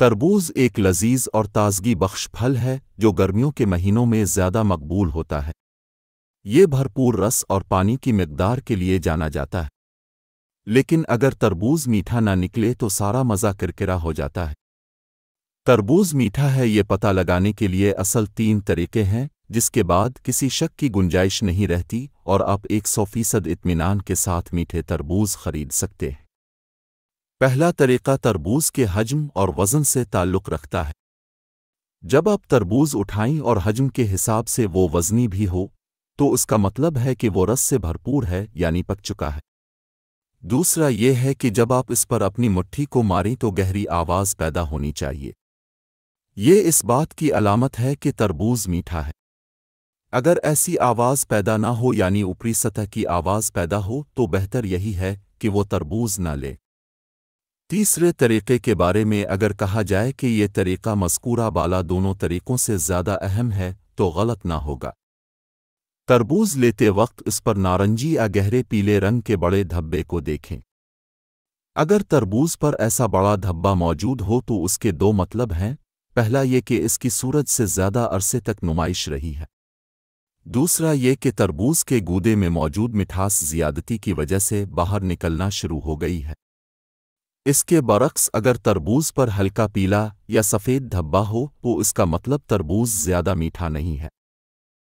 तरबूज एक लजीज और ताजगी बख्श फल है जो गर्मियों के महीनों में ज़्यादा मकबूल होता है ये भरपूर रस और पानी की मकदार के लिए जाना जाता है लेकिन अगर तरबूज मीठा ना निकले तो सारा मज़ा किरकिरा हो जाता है तरबूज मीठा है ये पता लगाने के लिए असल तीन तरीके हैं जिसके बाद किसी शक की गुंजाइश नहीं रहती और आप एक सौ फीसद इतमान के साथ मीठे तरबूज खरीद सकते हैं पहला तरीका तरबूज के हजम और वज़न से ताल्लुक़ रखता है जब आप तरबूज उठाएं और हजम के हिसाब से वो वज़नी भी हो तो उसका मतलब है कि वो रस से भरपूर है यानी पक चुका है दूसरा ये है कि जब आप इस पर अपनी मुट्ठी को मारें तो गहरी आवाज़ पैदा होनी चाहिए ये इस बात की अलामत है कि तरबूज मीठा है अगर ऐसी आवाज़ पैदा ना हो यानी ऊपरी सतह की आवाज़ पैदा हो तो बेहतर यही है कि वो तरबूज ना ले तीसरे तरीक़े के बारे में अगर कहा जाए कि ये तरीक़ा मस्कूरा बाला दोनों तरीक़ों से ज़्यादा अहम है तो गलत ना होगा तरबूज लेते वक्त इस पर नारंजी या गहरे पीले रंग के बड़े धब्बे को देखें अगर तरबूज पर ऐसा बड़ा धब्बा मौजूद हो तो उसके दो मतलब हैं पहला ये कि इसकी सूरज से ज़्यादा अरसे तक नुमाइश रही है दूसरा ये कि तरबूज के गूदे में मौजूद मिठास ज़्यादती की वजह से बाहर निकलना शुरू हो गई है इसके बरक्स अगर तरबूज पर हल्का पीला या सफ़ेद धब्बा हो तो इसका मतलब तरबूज ज़्यादा मीठा नहीं है